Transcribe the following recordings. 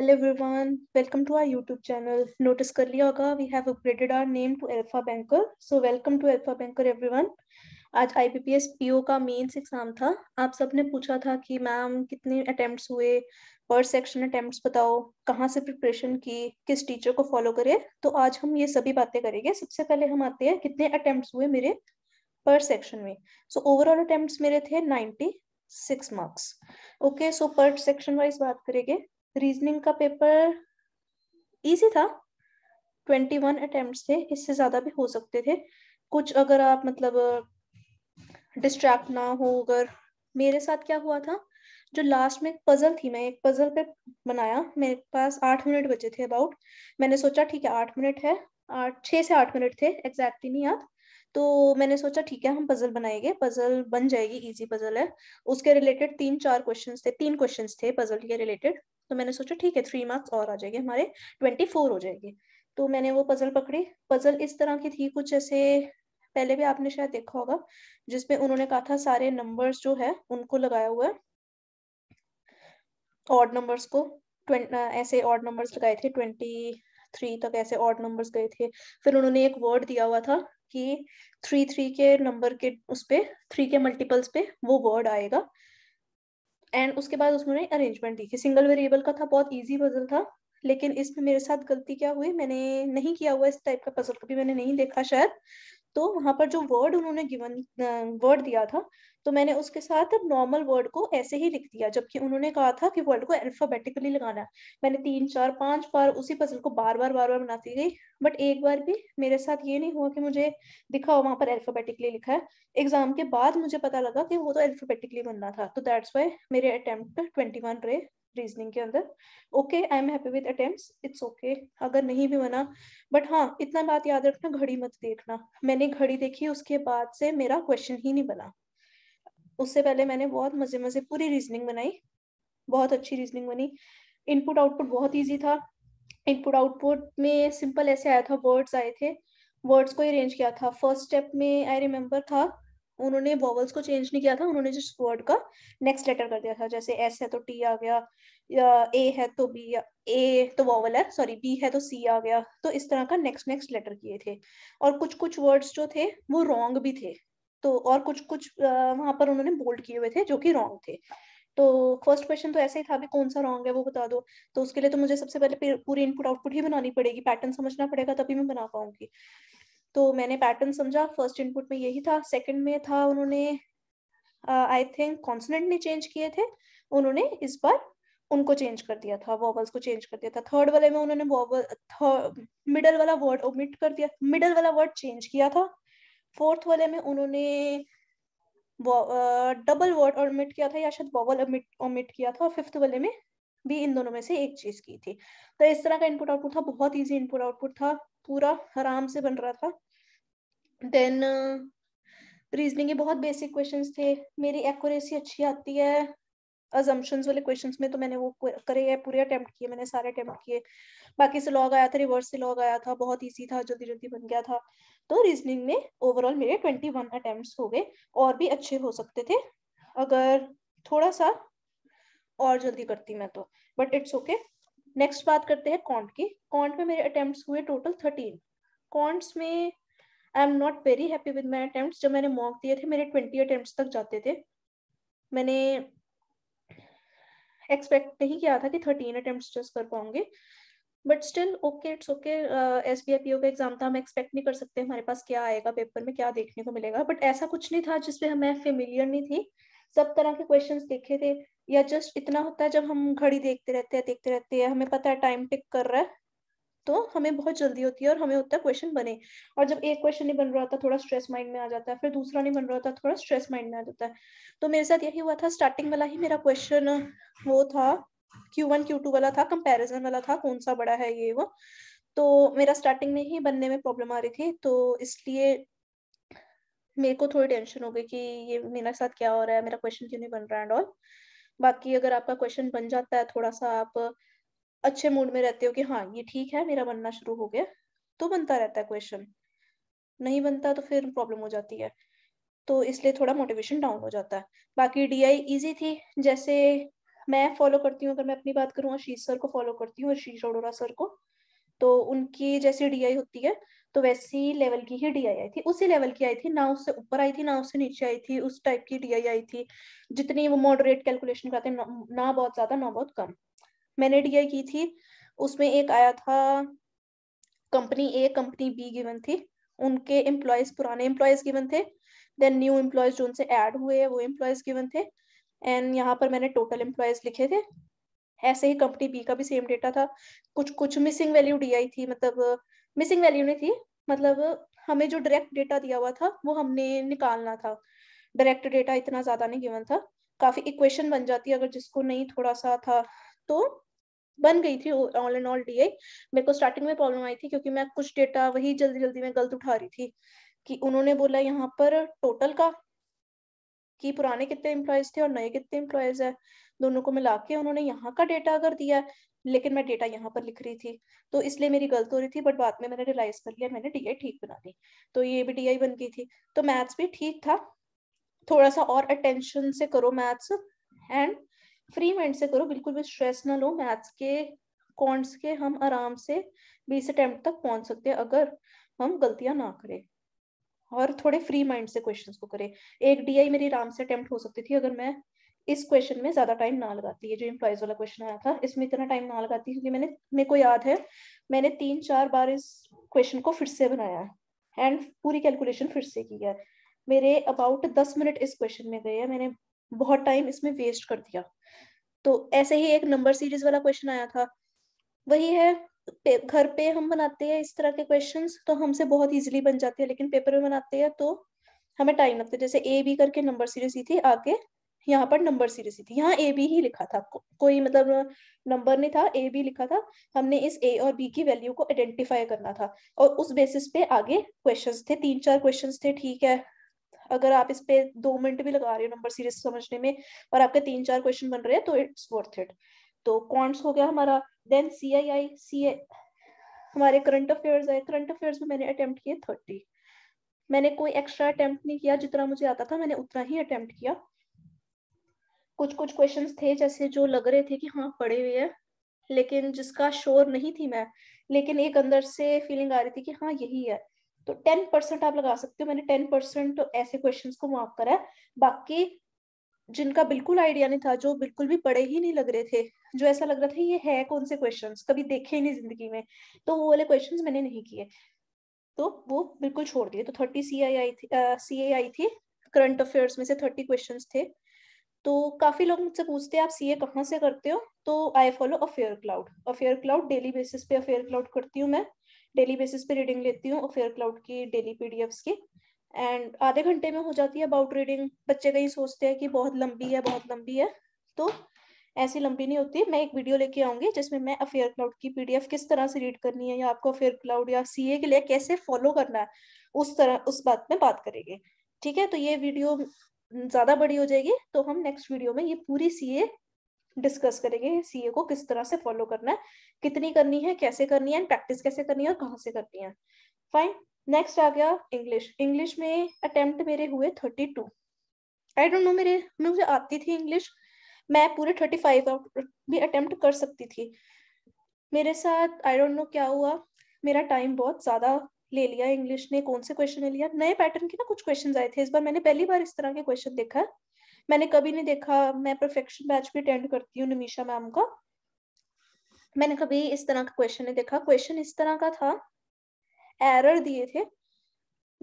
Hello everyone, welcome to our YouTube channel. Notice कर लिया होगा we have upgraded our name to Alpha Banker. So welcome to Alpha Banker everyone. आज IPPS PO का mains exam था आप सब ने पूछा था कि मैम कितने अटेम्प्ट्स हुए पर सेक्शन अटेम्प्ट्स बताओ कहाँ से प्रिपरेशन की किस टीचर को फॉलो करे तो आज हम ये सभी बातें करेंगे सबसे पहले हम आते हैं कितने अटेम्प्ट्स हुए मेरे पर सेक्शन में सो ओवरऑल अटेम्प्ट्स मेरे थे सिक्स मार्क्स ओके सो पर सेक्शन वाइज बात करेंगे रीजनिंग का पेपर इजी था ट्वेंटी वन अटेम्प्ट थे इससे ज़्यादा भी हो सकते थे कुछ अगर आप मतलब डिस्ट्रैक्ट ना हो अगर मेरे साथ क्या हुआ था जो लास्ट में एक पजल थी मैं एक पजल पे बनाया मेरे पास आठ मिनट बचे थे अबाउट मैंने सोचा ठीक है आठ मिनट है आठ छः से आठ मिनट थे एग्जैक्टली नहीं याद तो मैंने सोचा ठीक है हम पजल बनाएंगे पजल बन जाएगी इजी पजल है उसके रिलेटेड तीन चार क्वेश्चन थे तीन क्वेश्चन थे पजल के रिलेटेड तो मैंने सोचा ठीक है थ्री मार्क्स और आ जाएंगे हमारे ट्वेंटी फोर हो जाएंगे तो मैंने वो पजल पकड़ी पजल इस तरह की थी कुछ ऐसे पहले भी आपने शायद देखा होगा जिसमें उन्होंने कहा था सारे नंबर्स जो है उनको लगाया हुआ है ऑड नंबर्स को ऐसे ऑड नंबर्स लगाए थे ट्वेंटी थ्री तक ऐसे ऑड नंबर्स गए थे फिर उन्होंने एक वर्ड दिया हुआ था कि थ्री थ्री के नंबर के उस पर थ्री के मल्टीपल्स पे वो वर्ड आएगा एंड उसके बाद उसमें अरेंजमेंट दी थी सिंगल वेरिएबल का था बहुत ईजी पजल था लेकिन इसमें मेरे साथ गलती क्या हुई मैंने नहीं किया हुआ इस टाइप का पजल कभी मैंने नहीं देखा शायद तो वहां पर जो वर्ड उन्होंने गिवन वर्ड दिया था तो मैंने उसके साथ अब नॉर्मल वर्ड को ऐसे ही लिख दिया जबकि उन्होंने कहा था कि वर्ड को अल्फाबेटिकली लगाना है मैंने तीन चार पांच बार उसी पजल को बार बार बार बार बनाती गई बट एक बार भी मेरे साथ ये नहीं हुआ कि मुझे दिखा वहां पर अल्फाबेटिकली लिखा है एग्जाम के बाद मुझे पता लगा कि वो तो अल्फाबेटिकली बनना था तो दैट्स वाई मेरे अटेम्प्ट ट्वेंटी वन रहे रीजनिंग के अंदर okay I am happy with attempts it's okay अगर नहीं भी बना बट हाँ इतना बात याद रखना घड़ी मत देखना मैंने घड़ी देखी उसके बाद से मेरा क्वेश्चन ही नहीं बना उससे पहले मैंने बहुत मजे मजे पूरी रीजनिंग बनाई बहुत अच्छी रीजनिंग बनी इनपुट आउटपुट बहुत ईजी था इनपुट आउटपुट में सिंपल ऐसे आया था वर्ड्स आए थे वर्ड्स को अरेंज किया था फर्स्ट स्टेप में आई रिमेम्बर था उन्होंने वॉवल्स को चेंज नहीं किया था उन्होंने जिस वर्ड का नेक्स्ट लेटर कर दिया था जैसे एस है तो टी आ गया या ए है तो बी ए तो वॉवल है सॉरी बी है तो सी आ गया तो इस तरह का नेक्स्ट नेक्स्ट लेटर किए थे और कुछ कुछ वर्ड्स जो थे वो रॉन्ग भी थे तो और कुछ कुछ वहां पर उन्होंने बोल्ड किए हुए थे जो कि रॉन्ग थे तो फर्स्ट क्वेश्चन तो ऐसा ही था भी कौन सा रॉन्ग है वो बता दो तो उसके लिए तो मुझे सबसे पहले पूरी इनपुट आउटपुट ही बनानी पड़ेगी पैटर्न समझना पड़ेगा तभी मैं बना पाऊंगी तो मैंने पैटर्न समझा फर्स्ट इनपुट में यही था सेकंड में था उन्होंने आई थिंक कॉन्सनेंट ने चेंज किए थे उन्होंने इस बार उनको चेंज कर दिया था वॉवल्स को चेंज कर दिया था थर्ड वाले में उन्होंने वॉवल मिडल वाला वर्ड ओमिट कर दिया मिडल वाला वर्ड चेंज किया था फोर्थ वाले में उन्होंने डबल वर्ड ओमिट किया था या शायद वॉवल ओमिट किया था और फिफ्थ वाले में भी इन दोनों में से एक चीज की थी तो इस तरह का इनपुट आउटपुट था बहुत इजी इनपुट आउटपुट था पूरा आराम से बन रहा था देन रीजनिंग uh, के बहुत बेसिक क्वेश्चन थे मेरी एक्यूरेसी अच्छी आती है अजम्पन्स वाले क्वेश्चन में तो मैंने वो करे है पूरे अटेम्प्ट किए मैंने सारे अटेम्प्ट किए बाकी से लॉग आया था रिवर्स से लॉग आया था बहुत ईजी था जल्दी जल्दी बन गया था तो रीजनिंग में ओवरऑल मेरे ट्वेंटी वन अटेम्प्ट हो गए और भी अच्छे हो सकते थे अगर थोड़ा सा और जल्दी करती मैं तो बट इट्स ओके नेक्स्ट बात करते हैं कॉन्ट की कॉन्ट में मेरे अटेम्प्ट हुए टोटल थर्टीन कॉन्ट्स में I am not very happy with my attempt जब मैंने मॉक दिए थे मेरे ट्वेंटी अटेम्प्ट तक जाते थे मैंने एक्सपेक्ट नहीं किया था कि थर्टीन अटेम्प्ट जस्ट कर पाऊंगे but still okay it's okay S B I P O का एग्जाम था हम एक्सपेक्ट नहीं कर सकते हमारे पास क्या आएगा पेपर में क्या देखने को मिलेगा बट ऐसा कुछ नहीं था जिसपे हमें फेमिलियर नहीं थी सब तरह के क्वेश्चंस देखे थे या जस्ट इतना होता है जब हम घड़ी देखते रहते हैं देखते रहते हैं हमें पता है टाइम टिक कर रहा है तो हमें बहुत जल्दी होती है और हमें होता है क्वेश्चन बने और जब एक क्वेश्चन नहीं बन रहा था थोड़ा स्ट्रेस माइंड में आ जाता है फिर दूसरा नहीं बन रहा था थोड़ा स्ट्रेस माइंड में आ जाता है तो मेरे साथ यही हुआ था स्टार्टिंग वाला ही मेरा क्वेश्चन वो था क्यू वन क्यू टू वाला था कंपेरिजन वाला था कौन सा बड़ा है ये वो तो मेरा स्टार्टिंग में ही बनने में प्रॉब्लम आ रही थी तो इसलिए मेरे को थोड़ी टेंशन हो गई कि ये मेरे साथ क्या हो रहा है मेरा क्वेश्चन क्यों नहीं बन रहा है एंड ऑल बाकी अगर आपका क्वेश्चन बन जाता है थोड़ा सा आप अच्छे मूड में रहते हो कि हाँ ये ठीक है मेरा बनना शुरू हो गया तो बनता रहता है क्वेश्चन नहीं बनता तो फिर प्रॉब्लम हो जाती है तो इसलिए थोड़ा मोटिवेशन डाउन हो जाता है बाकी डी आई ईजी थी जैसे मैं फॉलो करती हूँ अगर मैं अपनी बात करूँ आशीष सर को फॉलो करती हूँ आशीष अरोड़ा सर को तो उनकी जैसी डीआई होती है तो वैसी लेवल की ही डीआई आई थी उसी लेवल की आई थी ना उससे ऊपर आई थी ना उससे नीचे आई थी उस टाइप की डीआई आई थी जितनी वो मॉडरेट कैलकुलेशन कराते ना बहुत ज्यादा ना बहुत कम मैंने डीआई की थी उसमें एक आया था company A company B given थी उनके एम्प्लॉयज पुराने एम्प्लॉयज गिवन थे देन न्यू एम्प्लॉयज जो उनसे ऐड हुए वो एम्प्लॉयज गिवन थे एंड यहाँ पर मैंने टोटल एम्प्लॉयज लिखे थे ऐसे ही कंपनी बी का भी सेम डेटा था कुछ कुछ मिसिंग वैल्यू डी आई थी मतलब मिसिंग वैल्यू नहीं थी मतलब हमें जो डायरेक्ट डेटा दिया हुआ था वो हमने निकालना था डायरेक्ट डेटा इतना ज्यादा नहीं गिवन था काफी इक्वेशन बन जाती अगर जिसको नहीं थोड़ा सा था तो बन गई थी all and all D I मेरे को स्टार्टिंग में प्रॉब्लम आई थी क्योंकि मैं कुछ डेटा वही जल्दी जल्दी में गलत उठा रही थी कि उन्होंने बोला यहाँ पर टोटल का कि पुराने कितने एम्प्लॉयज थे और नए कितने एम्प्लॉयज है दोनों को मिला के उन्होंने यहाँ का डेटा अगर दिया लेकिन मैं डेटा यहाँ पर लिख रही थी तो इसलिए मेरी गलत हो रही थी बट बाद में मैंने रियलाइज कर लिया मैंने डी ठीक बना दी तो ये भी डी बन गई थी तो मैथ्स भी ठीक था थोड़ा सा और अटेंशन से करो मैथ्स एंड फ्री माइंड से करो बिल्कुल भी स्ट्रेस ना लो मैथ्स के कॉन्ट्स के हम आराम से बीस अटेम्प्ट तक पहुंच सकते हैं अगर हम गलतियां ना करें और थोड़े फ्री माइंड से क्वेश्चंस को करें एक डीआई मेरी आराम से अटेम्प्ट हो सकती थी अगर मैं इस क्वेश्चन में ज्यादा टाइम ना लगाती है जो इम्प्लाइज वाला क्वेश्चन आया था इसमें इतना टाइम ना लगाती क्योंकि मैंने मेरे को याद है मैंने तीन चार बार इस क्वेश्चन को फिर से बनाया है एंड पूरी कैलकुलेशन फिर से की है मेरे अबाउट दस मिनट इस क्वेश्चन में गए हैं मैंने बहुत टाइम इसमें वेस्ट कर दिया तो ऐसे ही एक नंबर सीरीज वाला क्वेश्चन आया था वही है पे, घर पे हम बनाते हैं इस तरह के क्वेश्चन तो हमसे बहुत ईजिली बन जाते हैं लेकिन पेपर में बनाते हैं तो हमें टाइम लगता है जैसे ए बी करके नंबर सीरीज ही थी आगे यहाँ पर नंबर सीरीज ही थी यहाँ ए बी ही लिखा था को, कोई मतलब नंबर नहीं था ए बी लिखा था हमने इस ए और बी की वैल्यू को आइडेंटिफाई करना था और उस बेसिस पे आगे क्वेश्चन थे तीन चार क्वेश्चन थे ठीक है अगर आप इस पे दो मिनट भी लगा रहे हो नंबर सीरीज समझने में और आपके तीन चार क्वेश्चन बन रहे हैं तो इट्स वर्थ इट तो कॉन्ट्स हो गया हमारा then C I I C A हमारे करंट अफेयर्स है करंट अफेयर्स में मैंने अटेम्प्ट किए थर्टी मैंने कोई एक्स्ट्रा अटेम्प्ट नहीं किया जितना मुझे आता था मैंने उतना ही अटेम्प्ट किया कुछ कुछ क्वेश्चंस थे जैसे जो लग रहे थे कि हाँ पढ़े हुए हैं लेकिन जिसका शोर नहीं थी मैं लेकिन एक अंदर से फीलिंग आ रही थी कि हाँ यही है तो टेन परसेंट आप लगा सकते हो मैंने टेन परसेंट तो ऐसे क्वेश्चन को मार्क करा है बाकी जिनका बिल्कुल आइडिया नहीं था जो बिल्कुल भी पढ़े ही नहीं लग रहे थे जो ऐसा लग रहा था ये है कौन से क्वेश्चन कभी देखे ही नहीं जिंदगी में तो वो वाले क्वेश्चन मैंने नहीं किए तो वो बिल्कुल छोड़ दिए तो थर्टी सी आई आई थी सी ए आई थी करंट अफेयर्स में से थर्टी क्वेश्चन थे तो काफी लोग मुझसे पूछते हैं आप सीए कहाँ से करते हो तो I follow Affair Cloud Affair Cloud daily basis पे अफेयर क्लाउड करती हूँ मैं डेली बेसिस पे रीडिंग लेती हूँ अफेयर क्लाउड की डेली पीडीएफ्स की एंड आधे घंटे में हो जाती है अबाउट रीडिंग बच्चे कहीं सोचते हैं कि बहुत लंबी है बहुत लंबी है तो ऐसी लंबी नहीं होती मैं एक वीडियो लेके आऊंगी जिसमें मैं अफेयर क्लाउड की पीडीएफ किस तरह से रीड करनी है या आपको अफेयर क्लाउड या सीए के लिए कैसे फॉलो करना है उस तरह उस बात में बात करेंगे ठीक है तो ये वीडियो ज्यादा बड़ी हो जाएगी तो हम नेक्स्ट वीडियो में ये पूरी सीए डिस्कस करेंगे सीए को किस तरह से फॉलो करना है कितनी करनी है कैसे करनी है प्रैक्टिस कैसे करनी है और कहाँ से करनी है फाइन नेक्स्ट आ गया इंग्लिश इंग्लिश में अटेम्प्ट मेरे हुए thirty two I don't know मेरे मुझे आती थी इंग्लिश मैं पूरे थर्टी फाइव भी अटेम्प्ट कर सकती थी मेरे साथ आई डोंट नो क्या हुआ मेरा टाइम बहुत ज़्यादा ले लिया इंग्लिश ने कौन से क्वेश्चन ले लिया नए पैटर्न के ना कुछ क्वेश्चन आए थे इस बार मैंने पहली बार इस तरह के क्वेश्चन देखा मैंने कभी नहीं देखा मैं परफेक्शन बैच भी अटेंड करती हूँ निमिशा मैम का मैंने कभी इस तरह का क्वेश्चन नहीं देखा क्वेश्चन इस तरह का था एरर दिए थे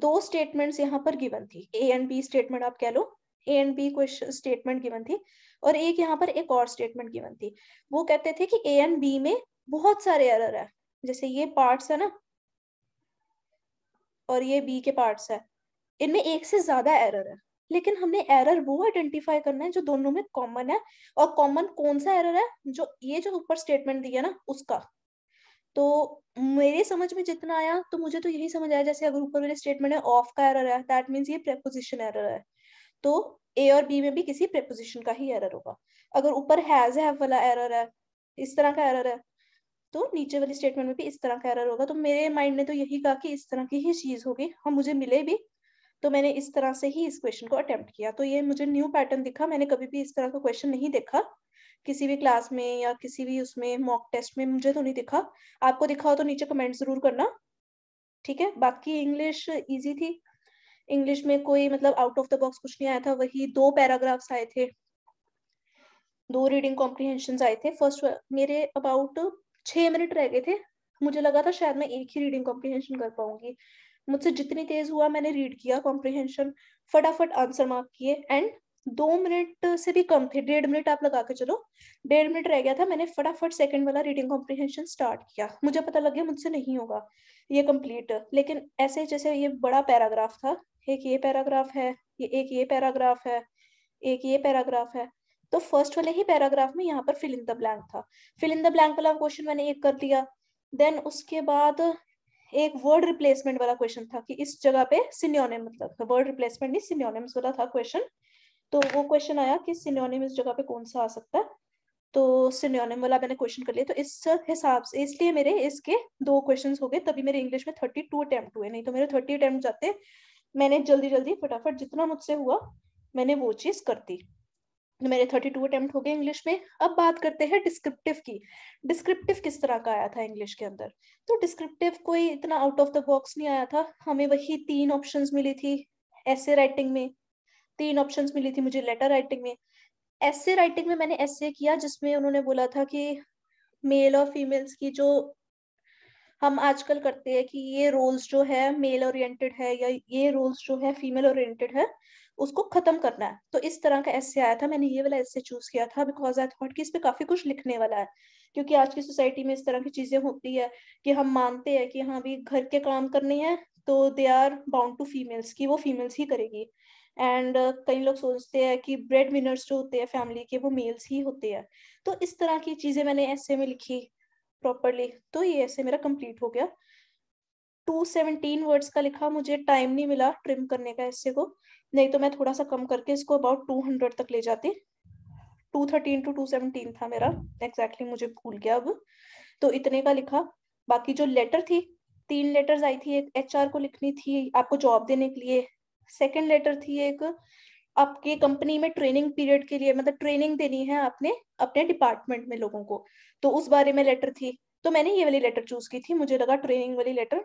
दो स्टेटमेंट्स यहाँ पर गिवन थी ए एंड बी स्टेटमेंट आप कह लो A and B question statement given थी और एक यहाँ पर एक और स्टेटमेंट गिवन थी वो कहते थे कि ए एंड बी में बहुत सारे एरर है जैसे ये पार्ट्स है ना और ये बी के पार्ट्स है इनमें एक से ज्यादा एरर है लेकिन हमने एरर वो आइडेंटिफाई करना है जो दोनों में कॉमन है और कॉमन कौन सा एरर है जो ये जो ऊपर स्टेटमेंट दिया ना उसका तो मेरे समझ में जितना आया तो मुझे तो यही समझ आया जैसे अगर ऊपर मेरे स्टेटमेंट है ऑफ का एरर है दैट मीन्स ये प्रेपोजिशन एरर है तो ए और बी में भी किसी प्रेपोजिशन का ही एरर होगा अगर ऊपर हैज हैव वाला एरर है इस तरह का एरर है तो नीचे वाली स्टेटमेंट में भी इस तरह का एरर होगा तो मेरे माइंड ने तो यही कहा कि इस तरह की ही चीज होगी हम मुझे मिले भी तो मैंने इस तरह से ही इस क्वेश्चन को अटेम्प्ट किया तो ये मुझे न्यू पैटर्न दिखा मैंने कभी भी इस तरह का क्वेश्चन नहीं देखा किसी भी क्लास में या किसी भी उसमें मॉक टेस्ट में मुझे तो नहीं दिखा आपको दिखा हो तो नीचे कमेंट जरूर करना ठीक है बाकी इंग्लिश इजी थी इंग्लिश में कोई मतलब आउट ऑफ द बॉक्स कुछ नहीं आया था वही दो पैराग्राफ्स आए थे दो रीडिंग कॉम्प्रीहेंशन आए थे फर्स्ट मेरे अबाउट छह मिनट रह गए थे मुझे लगा था शायद मैं एक ही रीडिंग कॉम्प्रीहेंशन कर पाऊंगी मुझसे जितनी तेज हुआ मैंने रीड किया कॉम्प्रीहेंशन फटाफट आंसर मार्क किए एंड दो मिनट से भी कम थे डेढ़ मिनट आप लगा के चलो डेढ़ मिनट रह गया था मैंने फटाफट सेकंड वाला रीडिंग कॉम्प्रिहेंशन स्टार्ट किया मुझे पता लग गया मुझसे नहीं होगा ये कंप्लीट लेकिन ऐसे जैसे ये बड़ा पैराग्राफ था एक ये पैराग्राफ है ये एक ये पैराग्राफ है एक ये पैराग्राफ है तो फर्स्ट वाले ही पैराग्राफ में यहाँ पर फिल इन द ब्लैंक था फिल इन द ब्लैंक वाला क्वेश्चन मैंने एक कर दिया देन उसके बाद एक वर्ड रिप्लेसमेंट वाला क्वेश्चन था कि इस जगह पे सिन्योनिम मतलब वर्ड रिप्लेसमेंट नहीं सिन्योनिम्स वाला था क्वेश्चन तो वो क्वेश्चन आया कि सिनोनिम इस जगह पे कौन सा आ सकता है तो सिनोनिम वाला मैंने क्वेश्चन कर लिया तो इस हिसाब से इसलिए मेरे इसके दो क्वेश्चन हो गए तभी मेरे इंग्लिश में थर्टी टू अटेम्प्ट हुए नहीं तो मेरे थर्टी अटेम्प्ट जाते मैंने जल्दी जल्दी फटाफट जितना मुझसे हुआ मैंने वो चीज कर दी मेरे थर्टी टू अटैम्प्ट हो गए इंग्लिश में अब बात करते हैं डिस्क्रिप्टिव की डिस्क्रिप्टिव किस तरह का आया था इंग्लिश के अंदर तो डिस्क्रिप्टिव कोई इतना आउट ऑफ द बॉक्स नहीं आया था हमें वही तीन ऑप्शंस मिली थी ऐसे राइटिंग में तीन ऑप्शन मिली थी मुझे लेटर राइटिंग में ऐसे राइटिंग में मैंने ऐसे किया जिसमें उन्होंने बोला था कि मेल और फीमेल्स की जो हम आजकल करते हैं कि ये रोल्स जो है मेल ओरिएंटेड है या ये रोल्स जो है फीमेल ओरिएंटेड है उसको खत्म करना है तो इस तरह का ऐसे आया था मैंने ये वाला ऐसे चूज किया था बिकॉज आई थॉट कि इस पे काफी कुछ लिखने वाला है क्योंकि आज की सोसाइटी में इस तरह की चीजें होती है कि हम मानते हैं कि हाँ भी घर के काम करने हैं तो they are bound to females की वो फीमेल्स ही करेगी एंड uh, कई लोग सोचते हैं कि ब्रेड विनर्स जो होते हैं फैमिली के वो मेल्स ही होते हैं तो इस तरह की चीज़ें मैंने ऐसे में लिखी प्रॉपरली तो ये ऐसे मेरा कंप्लीट हो गया 217 वर्ड्स का लिखा मुझे टाइम नहीं मिला ट्रिम करने का ऐसे को नहीं तो मैं थोड़ा सा कम करके इसको अबाउट 200 तक ले जाती 213 टू 217 था मेरा एग्जैक्टली exactly मुझे भूल गया अब तो इतने का लिखा बाकी जो लेटर थी तीन लेटर्स आई थी एक एच को लिखनी थी आपको जॉब देने के लिए सेकेंड लेटर थी एक आपकी कंपनी में ट्रेनिंग पीरियड के लिए मतलब ट्रेनिंग देनी है आपने अपने डिपार्टमेंट में लोगों को तो उस बारे में लेटर थी तो मैंने ये वाली लेटर चूज की थी मुझे लगा ट्रेनिंग वाली लेटर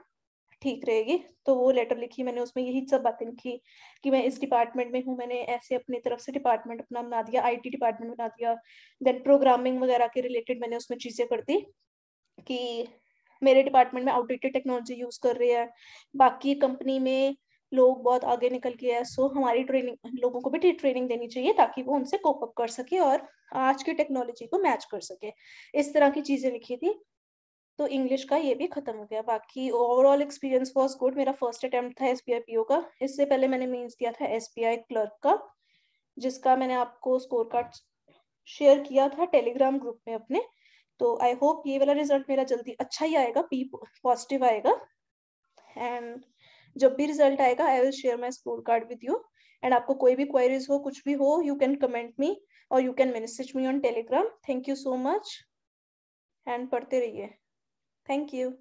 ठीक रहेगी तो वो लेटर लिखी मैंने उसमें यही सब बातें लिखी कि मैं इस डिपार्टमेंट में हूँ मैंने ऐसे अपनी तरफ से डिपार्टमेंट अपना बना दिया आईटी डिपार्टमेंट बना दिया देन प्रोग्रामिंग वगैरह के रिलेटेड मैंने उसमें चीजें कर दी कि मेरे डिपार्टमेंट में आउटडेटेड टेक्नोलॉजी यूज कर रही है बाकी कंपनी में लोग बहुत आगे निकल गए हैं सो हमारी ट्रेनिंग लोगों को भी ट्रेनिंग देनी चाहिए ताकि वो उनसे कोप अप कर सके और आज की टेक्नोलॉजी को मैच कर सके इस तरह की चीजें लिखी थी तो इंग्लिश का ये भी खत्म हो गया बाकी ओवरऑल एक्सपीरियंस वॉज गुड मेरा फर्स्ट अटेम्प्ट था एस पी का इससे पहले मैंने मीन्स दिया था एस क्लर्क का जिसका मैंने आपको स्कोर कार्ड शेयर किया था टेलीग्राम ग्रुप में अपने तो आई होप ये वाला रिजल्ट मेरा जल्दी अच्छा ही आएगा पी पॉजिटिव आएगा एंड जब भी रिजल्ट आएगा I will share my score card with you and आपको कोई भी क्वेरीज हो कुछ भी हो यू कैन कमेंट मी और you can message me on Telegram thank you so much and पढ़ते रहिए थैंक यू